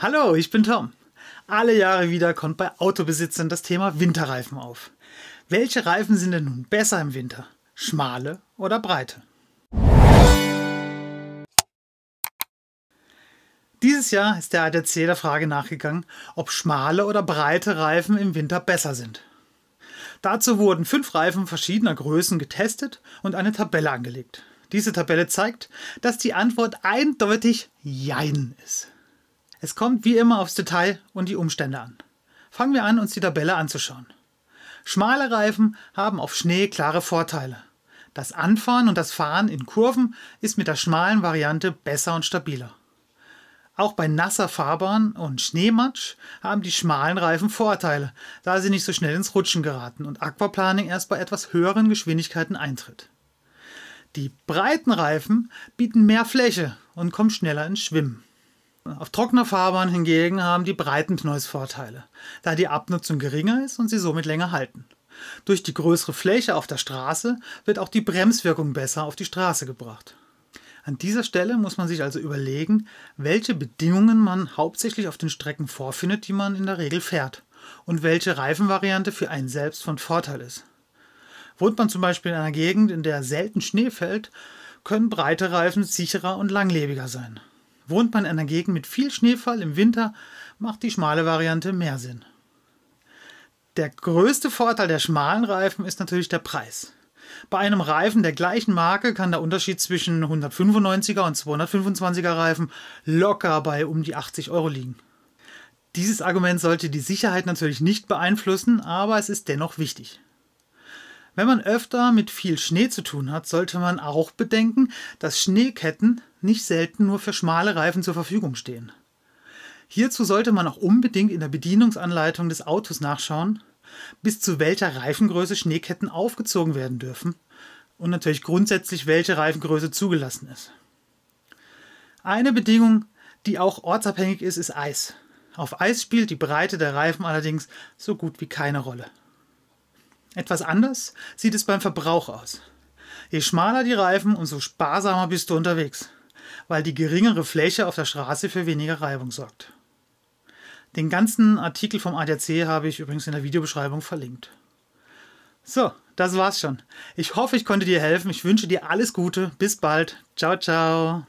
Hallo, ich bin Tom. Alle Jahre wieder kommt bei Autobesitzern das Thema Winterreifen auf. Welche Reifen sind denn nun besser im Winter? Schmale oder breite? Dieses Jahr ist der ADAC der Frage nachgegangen, ob schmale oder breite Reifen im Winter besser sind. Dazu wurden fünf Reifen verschiedener Größen getestet und eine Tabelle angelegt. Diese Tabelle zeigt, dass die Antwort eindeutig Jein ist. Es kommt wie immer aufs Detail und die Umstände an. Fangen wir an, uns die Tabelle anzuschauen. Schmale Reifen haben auf Schnee klare Vorteile. Das Anfahren und das Fahren in Kurven ist mit der schmalen Variante besser und stabiler. Auch bei nasser Fahrbahn und Schneematsch haben die schmalen Reifen Vorteile, da sie nicht so schnell ins Rutschen geraten und Aquaplaning erst bei etwas höheren Geschwindigkeiten eintritt. Die breiten Reifen bieten mehr Fläche und kommen schneller ins Schwimmen. Auf trockener Fahrbahn hingegen haben die breiten Pneus Vorteile, da die Abnutzung geringer ist und sie somit länger halten. Durch die größere Fläche auf der Straße wird auch die Bremswirkung besser auf die Straße gebracht. An dieser Stelle muss man sich also überlegen, welche Bedingungen man hauptsächlich auf den Strecken vorfindet, die man in der Regel fährt und welche Reifenvariante für einen selbst von Vorteil ist. Wohnt man zum Beispiel in einer Gegend, in der selten Schnee fällt, können breite Reifen sicherer und langlebiger sein. Wohnt man in einer Gegend mit viel Schneefall im Winter, macht die schmale Variante mehr Sinn. Der größte Vorteil der schmalen Reifen ist natürlich der Preis. Bei einem Reifen der gleichen Marke kann der Unterschied zwischen 195er und 225er Reifen locker bei um die 80 Euro liegen. Dieses Argument sollte die Sicherheit natürlich nicht beeinflussen, aber es ist dennoch wichtig. Wenn man öfter mit viel Schnee zu tun hat, sollte man auch bedenken, dass Schneeketten nicht selten nur für schmale Reifen zur Verfügung stehen. Hierzu sollte man auch unbedingt in der Bedienungsanleitung des Autos nachschauen, bis zu welcher Reifengröße Schneeketten aufgezogen werden dürfen und natürlich grundsätzlich welche Reifengröße zugelassen ist. Eine Bedingung, die auch ortsabhängig ist, ist Eis. Auf Eis spielt die Breite der Reifen allerdings so gut wie keine Rolle. Etwas anders sieht es beim Verbrauch aus. Je schmaler die Reifen, umso sparsamer bist du unterwegs weil die geringere Fläche auf der Straße für weniger Reibung sorgt. Den ganzen Artikel vom ADAC habe ich übrigens in der Videobeschreibung verlinkt. So, das war's schon. Ich hoffe, ich konnte dir helfen. Ich wünsche dir alles Gute. Bis bald. Ciao, ciao.